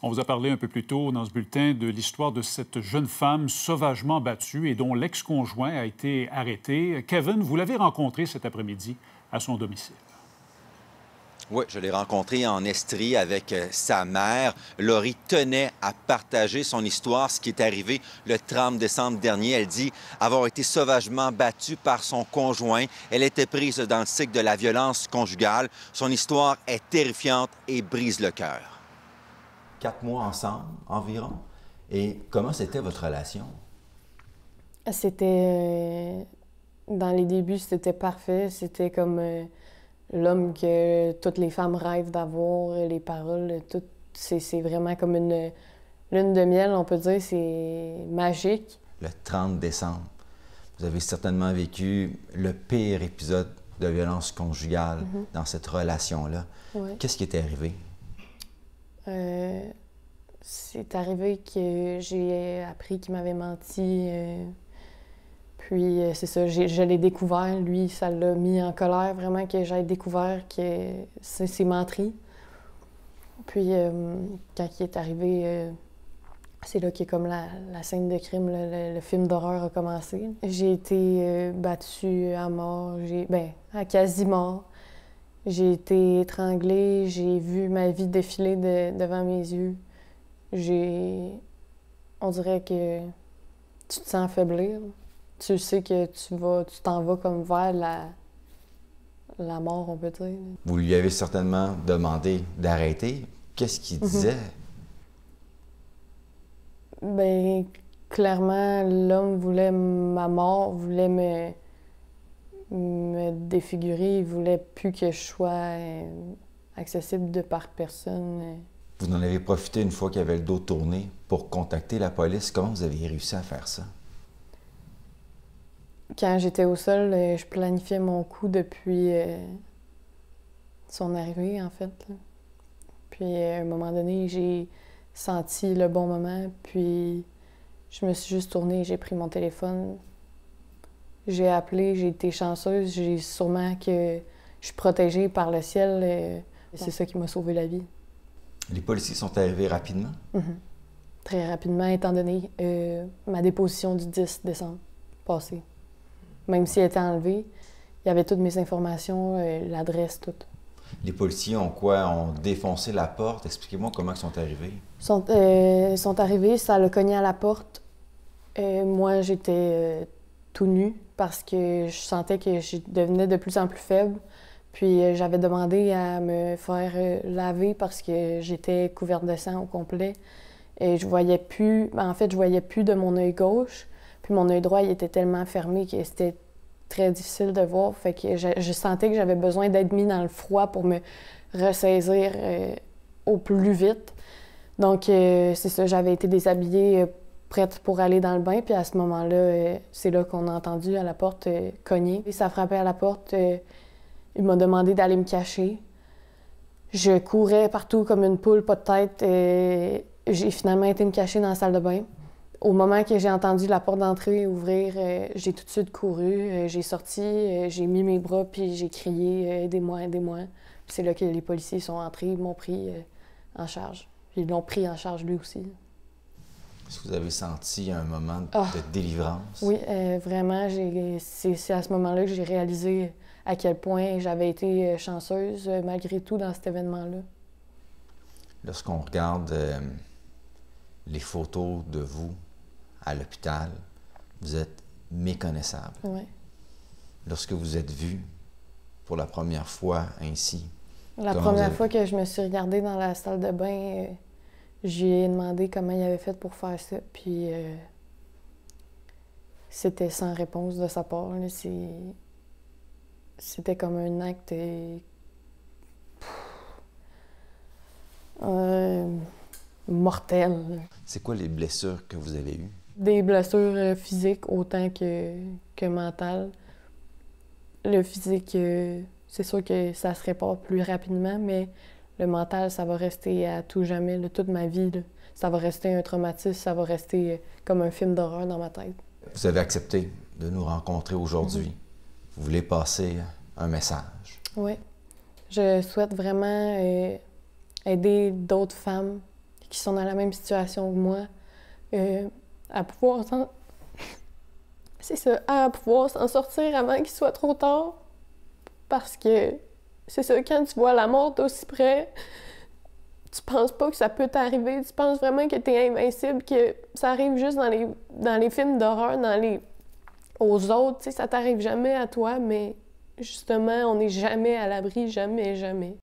On vous a parlé un peu plus tôt dans ce bulletin de l'histoire de cette jeune femme sauvagement battue et dont l'ex-conjoint a été arrêté. Kevin, vous l'avez rencontrée cet après-midi à son domicile. Oui, je l'ai rencontrée en Estrie avec euh, sa mère. Laurie tenait à partager son histoire, ce qui est arrivé le 30 décembre dernier. Elle dit avoir été sauvagement battue par son conjoint. Elle était prise dans le cycle de la violence conjugale. Son histoire est terrifiante et brise le cœur quatre mois ensemble environ. Et comment c'était votre relation? C'était. Euh, dans les débuts, c'était parfait. C'était comme euh, l'homme que toutes les femmes rêvent d'avoir, les paroles, tout. C'est vraiment comme une lune de miel, on peut dire. C'est magique. Le 30 décembre, vous avez certainement vécu le pire épisode de violence conjugale mm-hmm. dans cette relation-là. Qu'est-ce qui était arrivé? Euh, c'est arrivé que j'ai appris qu'il m'avait menti. Euh, puis euh, c'est ça, je l'ai découvert. Lui, ça l'a mis en colère vraiment que j'ai découvert que c'est menterie. Puis quand il est arrivé, c'est là que comme la, scène de crime, le, film d'horreur a commencé. J'ai été battue à mort, j'ai ben à quasi mort. J'ai été étranglée, j'ai vu ma vie défiler devant mes yeux. J'ai. On dirait que tu te sens faiblir. Tu sais que tu vas, tu t'en vas comme vers la, mort, on peut dire. Vous lui avez certainement demandé d'arrêter. Qu'est-ce qu'il mhm. disait? ben, clairement, l'homme voulait ma mort, voulait me défiguré. ne voulait plus que je sois euh, accessible de par personne. Euh. Vous en avez profité une fois qu'il avait le dos tourné pour contacter la police. Comment vous avez réussi à faire ça? Quand j'étais au sol, euh, je planifiais mon coup depuis son arrivée, en fait. Puis à un moment donné, j'ai senti le bon moment, puis je me suis juste tournée, j'ai pris mon téléphone, j'ai appelé, j'ai été chanceuse, j'ai sûrement que je suis protégée par le ciel. Euh, c'est ça qui m'a sauvé la vie. Les policiers sont arrivés rapidement? Mhm. Très rapidement, étant donné euh, ma déposition du 10 décembre passé. Même s'il était enlevé, il y avait toutes mes informations, euh, l'adresse, tout. Les policiers ont quoi? Ont défoncé la porte? Expliquez-moi comment ils sont arrivés. Ils sont, sont arrivés, ça le cogné à la porte. moi, j'étais tout nu parce que je sentais que je devenais de plus en plus faible. Puis euh, j'avais demandé à me faire euh, laver parce que j'étais couverte de sang au complet. Et je voyais plus, en fait, je voyais plus de mon œil gauche. Puis mon œil droit, était tellement fermé que c'était très difficile de voir. Fait que je, sentais que j'avais besoin d'être mis dans le froid pour me ressaisir euh, au plus vite. Donc, c'est ça, j'avais été déshabillée prête pour aller dans le bain. Puis à ce moment-là, euh, c'est là qu'on a entendu à la porte euh, cogner. ça frappait à la porte. Euh, il m'a demandé d'aller me cacher. Je courais partout comme une poule, pas de tête. Et j'ai finalement été me cacher dans la salle de bain. Au moment que j'ai entendu la porte d'entrée ouvrir, j'ai tout de suite couru. j'ai sorti, j'ai mis mes bras, puis j'ai crié Aidez-moi, aidez-moi. c'est là que les policiers sont entrés, m'ont pris en charge. ils l'ont pris en charge lui aussi. Est-ce que vous avez senti un moment de ah. délivrance? Oui, euh, vraiment, c'est à ce moment-là que j'ai réalisé à quel point j'avais été euh, chanceuse euh, malgré tout dans cet événement-là. Lorsqu'on regarde les photos de vous à l'hôpital, vous êtes méconnaissable. Oui. Lorsque vous êtes vue pour la première fois ainsi. La première fois que je me suis regardée dans la salle de bain. J'ai demandé comment il avait fait pour faire ça, puis euh, c'était sans réponse de sa part. C'était comme un acte. Euh, mortel. C'est quoi les blessures que vous avez eues? Des blessures euh, physiques autant que, que mentales. Le physique, c'est sûr que ça se répare plus rapidement, mais le mental, ça va rester à tout jamais, toute ma vie. Ça va rester un traumatisme, ça va rester euh, comme un film d'horreur dans ma tête. Vous avez accepté de nous rencontrer aujourd'hui. Vous voulez passer un message. Oui. Je souhaite vraiment euh, aider d'autres femmes qui sont dans la même situation que moi euh, à pouvoir c'est ça, à pouvoir s'en sortir avant qu'il soit trop tard. Parce que c'est ça, quand tu vois la mort aussi près, tu penses pas que ça peut t'arriver. Tu penses vraiment que tu es invincible, que ça arrive juste dans les, dans les films d'horreur, dans les aux autres. Tu ça t'arrive jamais à toi, mais justement, on n'est jamais à l'abri, jamais, jamais.